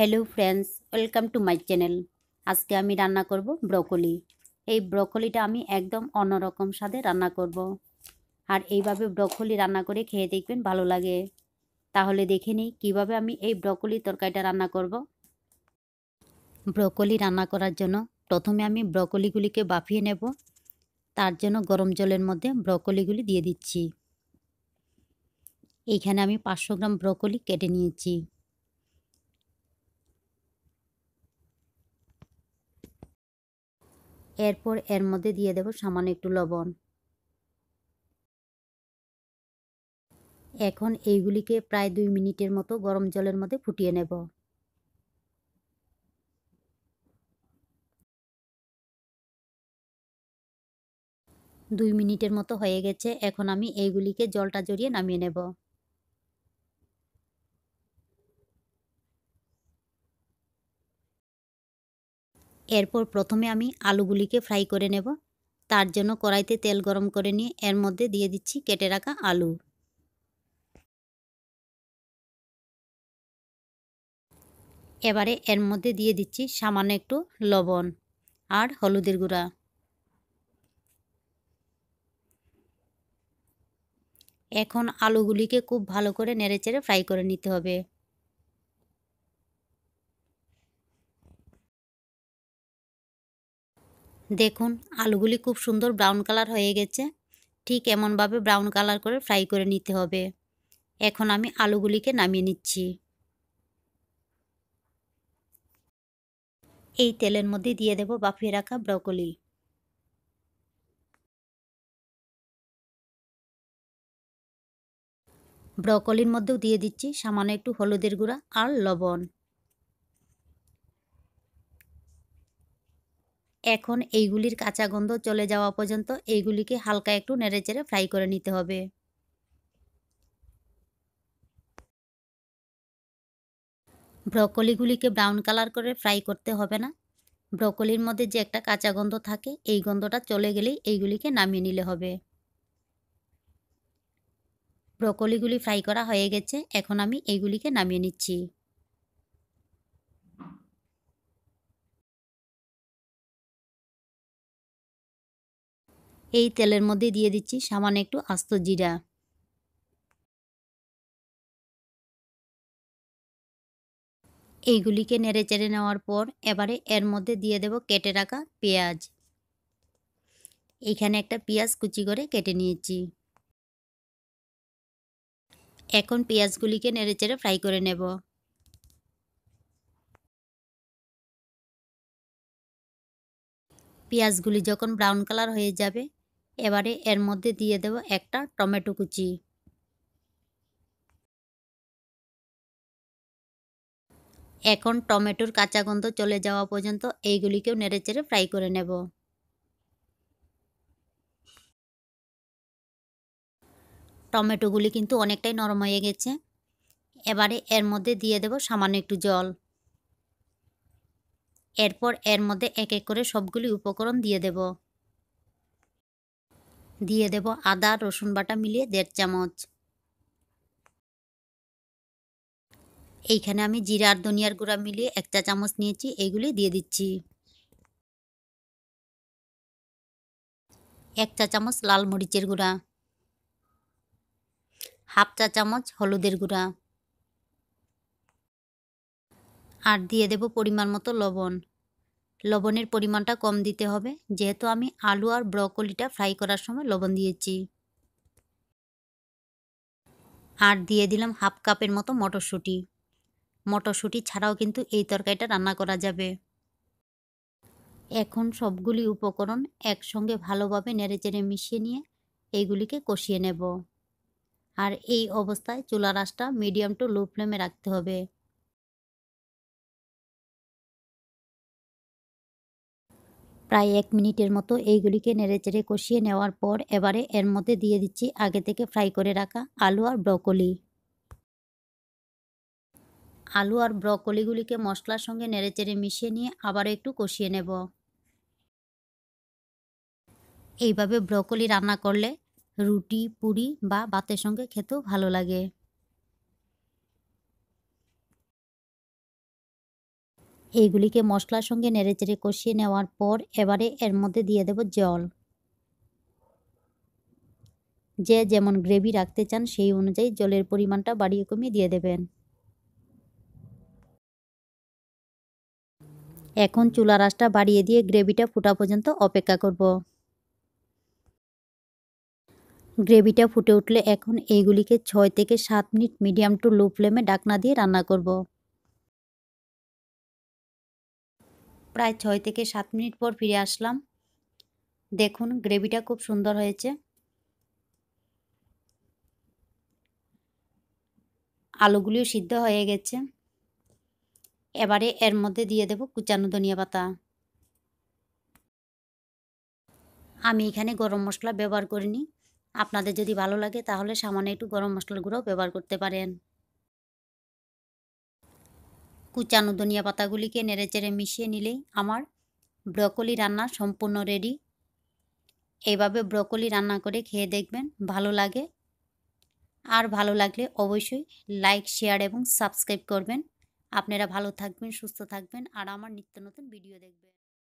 Hello friends welcome to my channel আজকে আমি রান্না করব ব্রকলি এই ব্রকলিটা আমি একদম অন্যরকম স্বাদে রান্না করব। আর এইভাবে ব্রকলি রান্না করে খেয়ে দেখবেন ভালো লাগে তাহলে দেখে নিই কীভাবে আমি এই ব্রকলি তরকারিটা রান্না করব। ব্রকলি রান্না করার জন্য প্রথমে আমি ব্রকলিগুলিকে বাফিয়ে নেব তার জন্য গরম জলের মধ্যে ব্রকলিগুলি দিয়ে দিচ্ছি এইখানে আমি পাঁচশো গ্রাম ব্রকলি কেটে নিয়েছি এরপর এর মধ্যে দিয়ে দেব সামান্য একটু লবণ এখন এইগুলিকে প্রায় দুই মিনিটের মতো গরম জলের মধ্যে ফুটিয়ে নেব দুই মিনিটের মতো হয়ে গেছে এখন আমি এইগুলিকে জলটা জড়িয়ে নামিয়ে নেব এরপর প্রথমে আমি আলুগুলিকে ফ্রাই করে নেব তার জন্য কড়াইতে তেল গরম করে নিয়ে এর মধ্যে দিয়ে দিচ্ছি কেটে রাখা আলু এবারে এর মধ্যে দিয়ে দিচ্ছি সামান্য একটু লবণ আর হলুদের গুঁড়া এখন আলুগুলিকে খুব ভালো করে নেড়েচেড়ে ফ্রাই করে নিতে হবে দেখুন আলুগুলি খুব সুন্দর ব্রাউন কালার হয়ে গেছে ঠিক এমনভাবে ব্রাউন কালার করে ফ্রাই করে নিতে হবে এখন আমি আলুগুলিকে নামিয়ে নিচ্ছি এই তেলের মধ্যে দিয়ে দেব বাফিয়ে রাখা ব্রকলি ব্রকলির মধ্যেও দিয়ে দিচ্ছি সামান্য একটু হলুদের গুঁড়া আর লবণ এখন এইগুলির কাঁচা গন্ধ চলে যাওয়া পর্যন্ত এইগুলিকে হালকা একটু নেড়েচেড়ে ফ্রাই করে নিতে হবে ব্রকলিগুলিকে ব্রাউন কালার করে ফ্রাই করতে হবে না ব্রকলির মধ্যে যে একটা কাঁচা গন্ধ থাকে এই গন্ধটা চলে গেলেই এইগুলিকে নামিয়ে নিলে হবে ব্রকলিগুলি ফ্রাই করা হয়ে গেছে এখন আমি এইগুলিকে নামিয়ে নিচ্ছি এই তেলের মধ্যে দিয়ে দিচ্ছি সামান্য একটু আস্ত জিরা এইগুলিকে নেড়ে চেড়ে নেওয়ার পর এবারে এর মধ্যে দিয়ে দেব কেটে রাখা পেঁয়াজ এখানে একটা পেঁয়াজ কুচি করে কেটে নিয়েছি এখন পেঁয়াজগুলিকে নেড়ে চেড়ে ফ্রাই করে নেব পেঁয়াজগুলি যখন ব্রাউন কালার হয়ে যাবে এবারে এর মধ্যে দিয়ে দেব একটা টমেটো কুচি এখন টমেটোর কাঁচা গন্ধ চলে যাওয়া পর্যন্ত এইগুলিকেও নেড়েচেড়ে ফ্রাই করে নেব টমেটোগুলি কিন্তু অনেকটাই নরম হয়ে গেছে এবারে এর মধ্যে দিয়ে দেব সামান্য একটু জল এরপর এর মধ্যে এক এক করে সবগুলি উপকরণ দিয়ে দেবো দিয়ে দেব আদা রসুন বাটা মিলিয়ে দেড় চামচ এইখানে আমি জিরা আর ধনিয়ার গুঁড়া মিলিয়ে এক চা চামচ নিয়েছি এইগুলি দিয়ে দিচ্ছি এক চা চামচ লাল মরিচের গুঁড়া হাফ চা চামচ হলুদের গুঁড়া আর দিয়ে দেব পরিমাণ মতো লবণ লবণের পরিমাণটা কম দিতে হবে যেহেতু আমি আলু আর ব্রকলিটা ফ্রাই করার সময় লবণ দিয়েছি আর দিয়ে দিলাম হাফ কাপের মতো মটরশুঁটি মটরশুঁটি ছাড়াও কিন্তু এই তরকারিটা রান্না করা যাবে এখন সবগুলি উপকরণ একসঙ্গে ভালোভাবে নেড়েচেড়ে মিশিয়ে নিয়ে এইগুলিকে কষিয়ে নেব আর এই অবস্থায় চুলার আঁচটা মিডিয়াম টু লো ফ্লেমে রাখতে হবে প্রায় এক মিনিটের মতো এইগুলিকে নেড়েচেড়ে কষিয়ে নেওয়ার পর এবারে এর মধ্যে দিয়ে দিচ্ছি আগে থেকে ফ্রাই করে রাখা আলু আর ব্রকলি আলু আর ব্রকলিগুলিকে মশলার সঙ্গে নেড়েচেড়ে মিশিয়ে নিয়ে আবারও একটু কষিয়ে নেব এইভাবে ব্রকলি রান্না করলে রুটি পুরি বা ভাতের সঙ্গে খেতেও ভালো লাগে এইগুলিকে মশলার সঙ্গে নেড়েচেড়ে কষিয়ে নেওয়ার পর এবারে এর মধ্যে দিয়ে দেব জল যে যেমন গ্রেভি রাখতে চান সেই অনুযায়ী জলের পরিমাণটা বাড়িয়ে কমিয়ে দিয়ে দেবেন এখন চুলা রাসটা বাড়িয়ে দিয়ে গ্রেভিটা ফুটা পর্যন্ত অপেক্ষা করব গ্রেভিটা ফুটে উঠলে এখন এইগুলিকে ছয় থেকে সাত মিনিট মিডিয়াম টু লো ফ্লেমে ডাকনা দিয়ে রান্না করব প্রায় ছয় থেকে সাত মিনিট পর ফিরে আসলাম দেখুন গ্রেভিটা খুব সুন্দর হয়েছে আলুগুলিও সিদ্ধ হয়ে গেছে এবারে এর মধ্যে দিয়ে দেব কুচানো ধনিয়া পাতা আমি এখানে গরম মশলা ব্যবহার করিনি আপনাদের যদি ভালো লাগে তাহলে সামান্য একটু গরম মশলার গুঁড়ো ব্যবহার করতে পারেন কুচানো ধনিয়া পাতাগুলিকে নেড়েচেড়ে মিশিয়ে নিলেই আমার ব্রকলি রান্না সম্পূর্ণ রেডি এইভাবে ব্রকলি রান্না করে খেয়ে দেখবেন ভালো লাগে আর ভালো লাগলে অবশ্যই লাইক শেয়ার এবং সাবস্ক্রাইব করবেন আপনারা ভালো থাকবেন সুস্থ থাকবেন আর আমার নিত্য নতুন ভিডিও দেখবেন